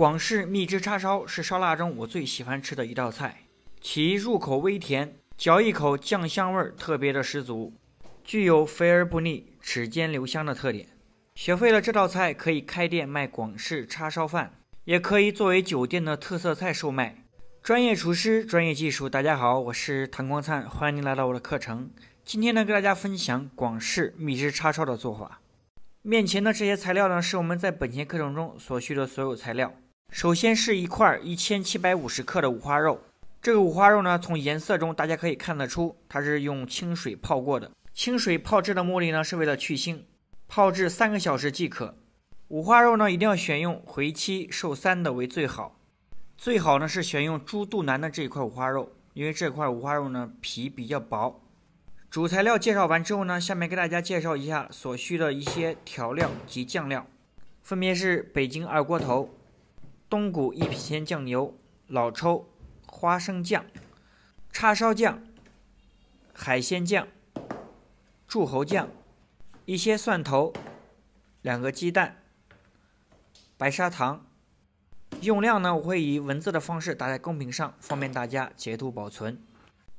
广式蜜汁叉烧是烧腊中我最喜欢吃的一道菜，其入口微甜，嚼一口酱香味儿特别的十足，具有肥而不腻、齿间留香的特点。学会了这道菜，可以开店卖广式叉烧饭，也可以作为酒店的特色菜售卖。专业厨师，专业技术，大家好，我是谭光灿，欢迎您来到我的课程。今天呢，跟大家分享广式蜜汁叉烧的做法。面前的这些材料呢，是我们在本节课程中所需的所有材料。首先是一块一千七百五十克的五花肉，这个五花肉呢，从颜色中大家可以看得出，它是用清水泡过的。清水泡制的目的呢，是为了去腥，泡制三个小时即可。五花肉呢，一定要选用回七瘦三的为最好，最好呢是选用猪肚腩的这一块五花肉，因为这块五花肉呢皮比较薄。主材料介绍完之后呢，下面给大家介绍一下所需的一些调料及酱料，分别是北京二锅头。东古一品鲜酱油、老抽、花生酱、叉烧酱、海鲜酱、柱侯酱，一些蒜头，两个鸡蛋、白砂糖。用量呢，我会以文字的方式打在公屏上，方便大家截图保存。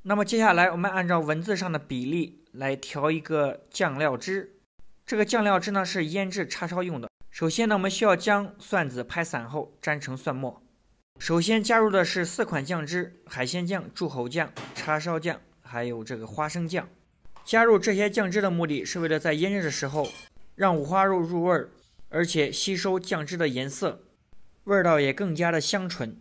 那么接下来，我们按照文字上的比例来调一个酱料汁。这个酱料汁呢，是腌制叉烧用的。首先呢，我们需要将蒜子拍散后粘成蒜末。首先加入的是四款酱汁：海鲜酱、柱口酱、叉烧酱，还有这个花生酱。加入这些酱汁的目的是为了在腌制的时候让五花肉入味儿，而且吸收酱汁的颜色，味道也更加的香醇。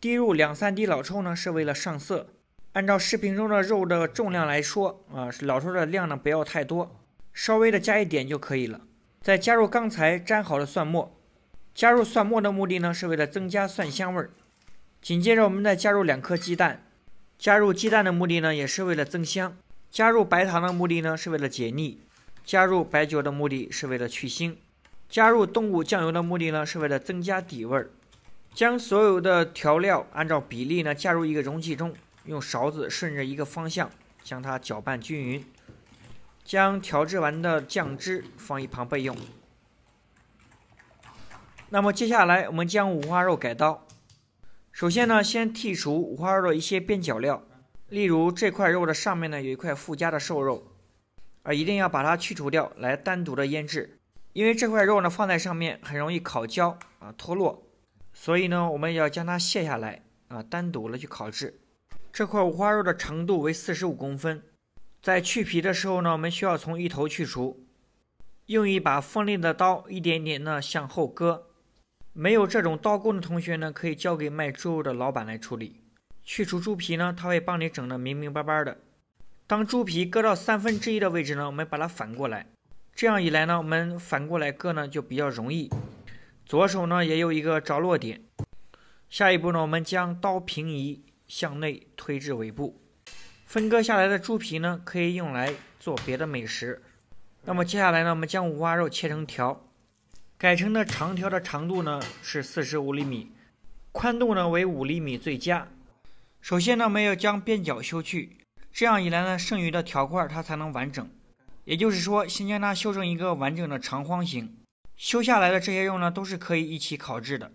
滴入两三滴老抽呢，是为了上色。按照视频中的肉的重量来说，啊，老抽的量呢不要太多，稍微的加一点就可以了。再加入刚才粘好的蒜末，加入蒜末的目的呢，是为了增加蒜香味儿。紧接着，我们再加入两颗鸡蛋，加入鸡蛋的目的呢，也是为了增香。加入白糖的目的呢，是为了解腻。加入白酒的目的是为了去腥。加入动物酱油的目的呢，是为了增加底味儿。将所有的调料按照比例呢，加入一个容器中，用勺子顺着一个方向将它搅拌均匀。将调制完的酱汁放一旁备用。那么接下来，我们将五花肉改刀。首先呢，先剔除五花肉的一些边角料，例如这块肉的上面呢有一块附加的瘦肉，啊，一定要把它去除掉，来单独的腌制。因为这块肉呢放在上面很容易烤焦啊脱落，所以呢我们要将它卸下来啊，单独的去烤制。这块五花肉的长度为四十五公分。在去皮的时候呢，我们需要从一头去除，用一把锋利的刀，一点点的向后割。没有这种刀工的同学呢，可以交给卖猪肉的老板来处理。去除猪皮呢，他会帮你整的明明白白的。当猪皮割到三分之一的位置呢，我们把它反过来，这样一来呢，我们反过来割呢就比较容易，左手呢也有一个着落点。下一步呢，我们将刀平移向内推至尾部。分割下来的猪皮呢，可以用来做别的美食。那么接下来呢，我们将五花肉切成条，改成的长条的长度呢是四十五厘米，宽度呢为五厘米最佳。首先呢，我们要将边角修去，这样一来呢，剩余的条块它才能完整。也就是说，先将它修成一个完整的长方形。修下来的这些肉呢，都是可以一起烤制的。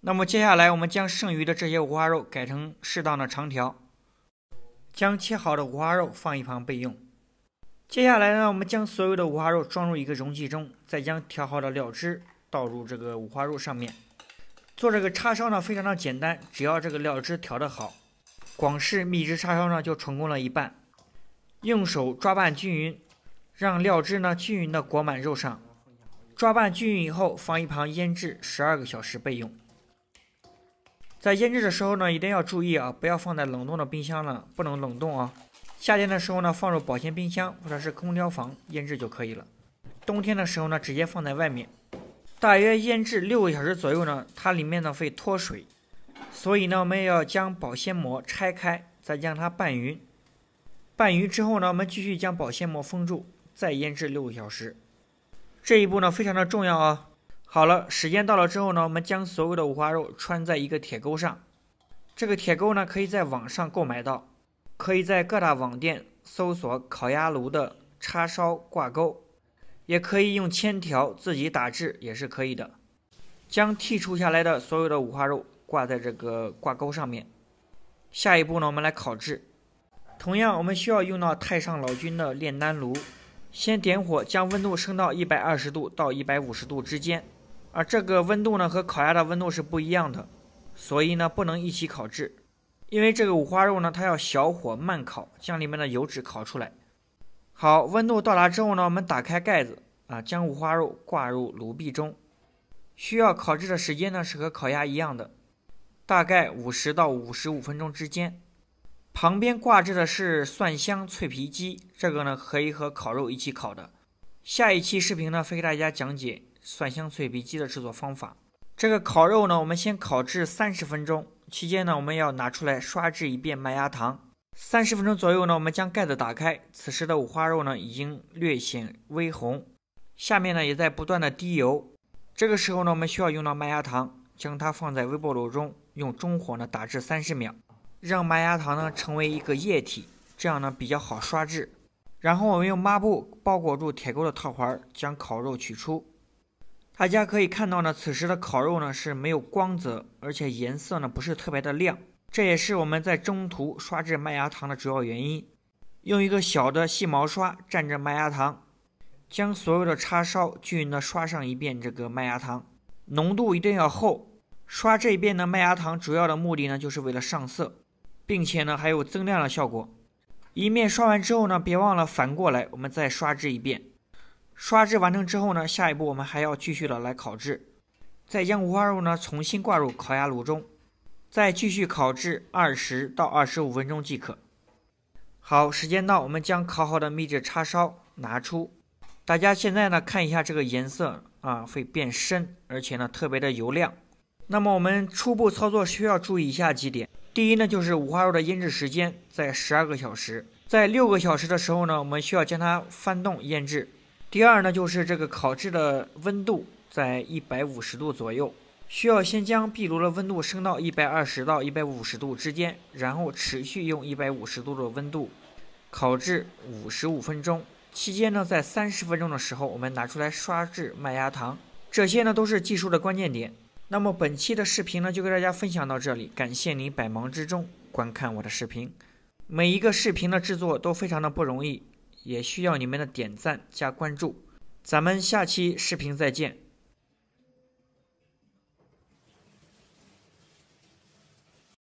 那么接下来，我们将剩余的这些五花肉改成适当的长条。将切好的五花肉放一旁备用。接下来呢，我们将所有的五花肉装入一个容器中，再将调好的料汁倒入这个五花肉上面。做这个叉烧呢，非常的简单，只要这个料汁调得好，广式蜜汁叉烧呢就成功了一半。用手抓拌均匀，让料汁呢均匀的裹满肉上。抓拌均匀以后，放一旁腌制十二个小时备用。在腌制的时候呢，一定要注意啊，不要放在冷冻的冰箱了，不能冷冻啊。夏天的时候呢，放入保鲜冰箱或者是空调房腌制就可以了。冬天的时候呢，直接放在外面，大约腌制六个小时左右呢，它里面呢会脱水，所以呢，我们要将保鲜膜拆开，再将它拌匀。拌匀之后呢，我们继续将保鲜膜封住，再腌制六个小时。这一步呢，非常的重要啊。好了，时间到了之后呢，我们将所有的五花肉穿在一个铁钩上。这个铁钩呢，可以在网上购买到，可以在各大网店搜索“烤鸭炉的叉烧挂钩”，也可以用铅条自己打制也是可以的。将剔除下来的所有的五花肉挂在这个挂钩上面。下一步呢，我们来烤制。同样，我们需要用到太上老君的炼丹炉，先点火，将温度升到一百二十度到一百五十度之间。而这个温度呢，和烤鸭的温度是不一样的，所以呢，不能一起烤制，因为这个五花肉呢，它要小火慢烤，将里面的油脂烤出来。好，温度到达之后呢，我们打开盖子，啊，将五花肉挂入炉壁中。需要烤制的时间呢，是和烤鸭一样的，大概五十到五十五分钟之间。旁边挂制的是蒜香脆皮鸡，这个呢，可以和烤肉一起烤的。下一期视频呢，会给大家讲解。蒜香脆皮鸡的制作方法，这个烤肉呢，我们先烤制三十分钟，期间呢，我们要拿出来刷制一遍麦芽糖。三十分钟左右呢，我们将盖子打开，此时的五花肉呢已经略显微红，下面呢也在不断的滴油。这个时候呢，我们需要用到麦芽糖，将它放在微波炉中，用中火呢打至三十秒，让麦芽糖呢成为一个液体，这样呢比较好刷制。然后我们用抹布包裹住铁钩的套环，将烤肉取出。大家可以看到呢，此时的烤肉呢是没有光泽，而且颜色呢不是特别的亮，这也是我们在中途刷制麦芽糖的主要原因。用一个小的细毛刷蘸着麦芽糖，将所有的叉烧均匀的刷上一遍这个麦芽糖，浓度一定要厚。刷这一遍的麦芽糖主要的目的呢，就是为了上色，并且呢还有增亮的效果。一面刷完之后呢，别忘了反过来，我们再刷制一遍。刷制完成之后呢，下一步我们还要继续的来烤制，再将五花肉呢重新挂入烤鸭炉中，再继续烤制二十到二十五分钟即可。好，时间到，我们将烤好的秘制叉烧拿出，大家现在呢看一下这个颜色啊，会变深，而且呢特别的油亮。那么我们初步操作需要注意以下几点，第一呢就是五花肉的腌制时间在十二个小时，在六个小时的时候呢，我们需要将它翻动腌制。第二呢，就是这个烤制的温度在一百五十度左右，需要先将壁炉的温度升到一百二十到一百五十度之间，然后持续用一百五十度的温度烤制五十五分钟。期间呢，在三十分钟的时候，我们拿出来刷制麦芽糖。这些呢，都是技术的关键点。那么本期的视频呢，就给大家分享到这里，感谢您百忙之中观看我的视频。每一个视频的制作都非常的不容易。也需要你们的点赞加关注，咱们下期视频再见。